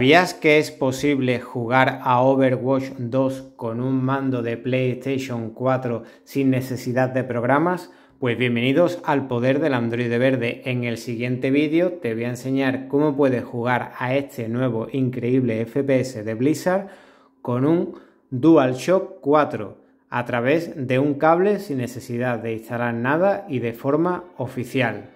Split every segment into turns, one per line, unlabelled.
¿Sabías que es posible jugar a Overwatch 2 con un mando de PlayStation 4 sin necesidad de programas? Pues bienvenidos al poder del Android verde. En el siguiente vídeo te voy a enseñar cómo puedes jugar a este nuevo increíble FPS de Blizzard con un DualShock 4 a través de un cable sin necesidad de instalar nada y de forma oficial.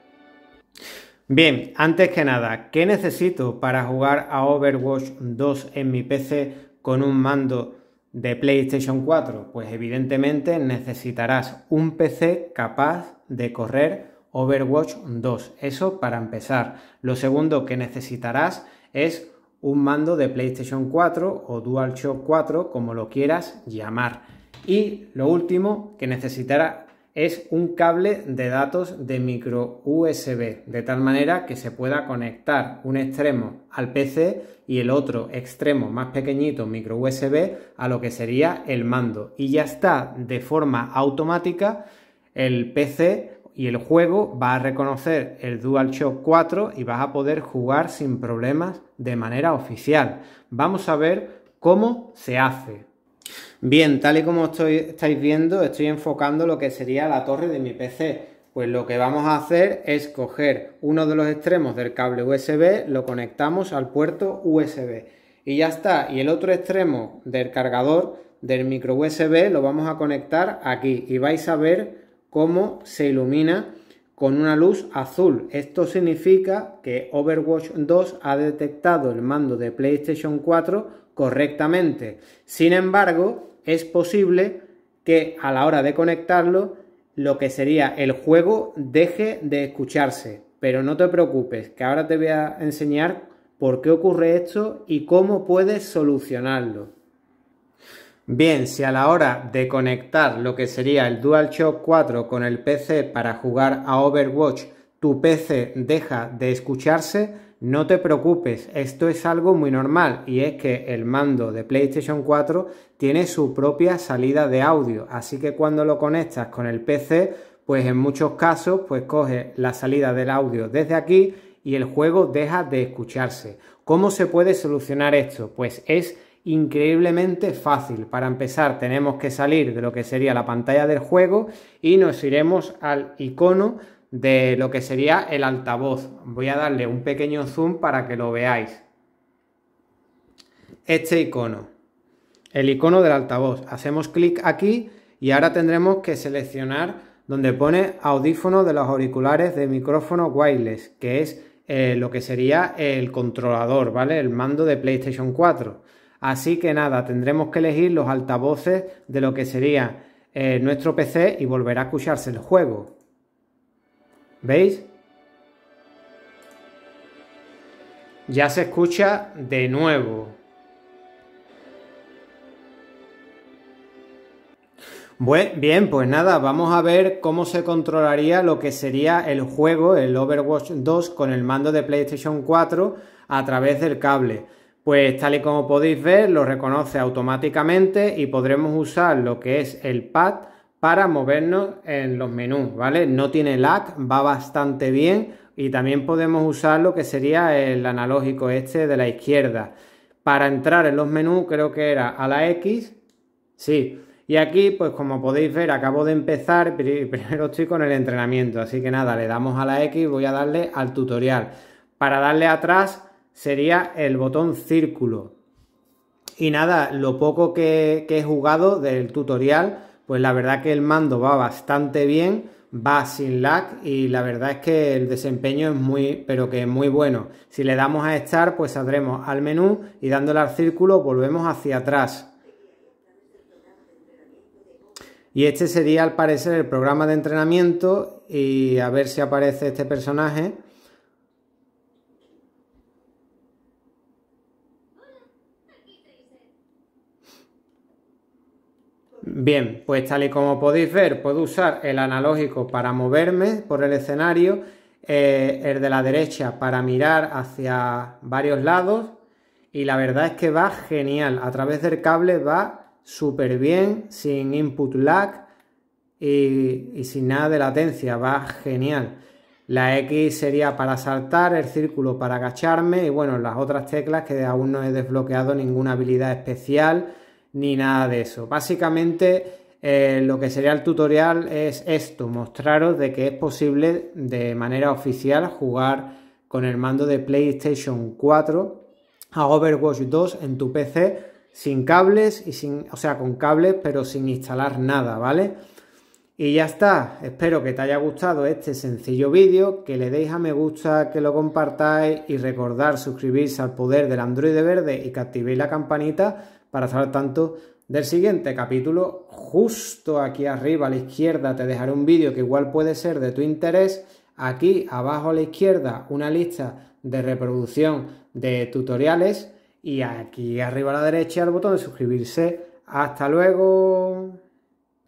Bien, antes que nada, ¿qué necesito para jugar a Overwatch 2 en mi PC con un mando de PlayStation 4? Pues evidentemente necesitarás un PC capaz de correr Overwatch 2. Eso para empezar. Lo segundo que necesitarás es un mando de PlayStation 4 o DualShock 4, como lo quieras llamar. Y lo último que necesitarás es un cable de datos de micro USB, de tal manera que se pueda conectar un extremo al PC y el otro extremo más pequeñito micro USB a lo que sería el mando. Y ya está, de forma automática, el PC y el juego va a reconocer el DualShock 4 y vas a poder jugar sin problemas de manera oficial. Vamos a ver cómo se hace. Bien, tal y como estáis viendo, estoy enfocando lo que sería la torre de mi PC. Pues lo que vamos a hacer es coger uno de los extremos del cable USB, lo conectamos al puerto USB y ya está. Y el otro extremo del cargador del micro USB lo vamos a conectar aquí y vais a ver cómo se ilumina con una luz azul. Esto significa que Overwatch 2 ha detectado el mando de PlayStation 4 correctamente. Sin embargo, es posible que a la hora de conectarlo, lo que sería el juego deje de escucharse. Pero no te preocupes, que ahora te voy a enseñar por qué ocurre esto y cómo puedes solucionarlo. Bien, si a la hora de conectar lo que sería el DualShock 4 con el PC para jugar a Overwatch, tu PC deja de escucharse, no te preocupes, esto es algo muy normal y es que el mando de PlayStation 4 tiene su propia salida de audio, así que cuando lo conectas con el PC, pues en muchos casos pues coge la salida del audio desde aquí y el juego deja de escucharse. ¿Cómo se puede solucionar esto? Pues es increíblemente fácil. Para empezar tenemos que salir de lo que sería la pantalla del juego y nos iremos al icono de lo que sería el altavoz. Voy a darle un pequeño zoom para que lo veáis. Este icono, el icono del altavoz. Hacemos clic aquí y ahora tendremos que seleccionar donde pone audífono de los auriculares de micrófono wireless, que es eh, lo que sería el controlador, ¿vale? El mando de PlayStation 4. Así que nada, tendremos que elegir los altavoces de lo que sería eh, nuestro PC y volver a escucharse el juego. ¿Veis? Ya se escucha de nuevo. Bien, pues nada, vamos a ver cómo se controlaría lo que sería el juego, el Overwatch 2, con el mando de PlayStation 4 a través del cable. Pues tal y como podéis ver, lo reconoce automáticamente y podremos usar lo que es el pad para movernos en los menús, ¿vale? No tiene lag, va bastante bien y también podemos usar lo que sería el analógico este de la izquierda. Para entrar en los menús creo que era a la X, sí. Y aquí, pues como podéis ver, acabo de empezar, primero estoy con el entrenamiento, así que nada, le damos a la X, voy a darle al tutorial. Para darle atrás sería el botón círculo. Y nada, lo poco que, he jugado del tutorial, pues la verdad que el mando va bastante bien, va sin lag y la verdad es que el desempeño es muy, pero que es muy bueno. Si le damos a estar, pues saldremos al menú y dándole al círculo volvemos hacia atrás. Y este sería al parecer el programa de entrenamiento y a ver si aparece este personaje. Bien, pues tal y como podéis ver, puedo usar el analógico para moverme por el escenario, eh, el de la derecha para mirar hacia varios lados y la verdad es que va genial. A través del cable va súper bien, sin input lag y, y sin nada de latencia, va genial. La X sería para saltar, el círculo para agacharme y bueno, las otras teclas que aún no he desbloqueado ninguna habilidad especial ni nada de eso. Básicamente eh, lo que sería el tutorial es esto, mostraros de que es posible de manera oficial jugar con el mando de PlayStation 4 a Overwatch 2 en tu PC sin cables y sin, o sea, con cables pero sin instalar nada, ¿vale? Y ya está, espero que te haya gustado este sencillo vídeo, que le deis a me gusta, que lo compartáis y recordar suscribirse al poder del Android Verde y que activéis la campanita para estar tanto del siguiente capítulo. Justo aquí arriba a la izquierda te dejaré un vídeo que igual puede ser de tu interés. Aquí abajo a la izquierda una lista de reproducción de tutoriales y aquí arriba a la derecha el botón de suscribirse. Hasta luego.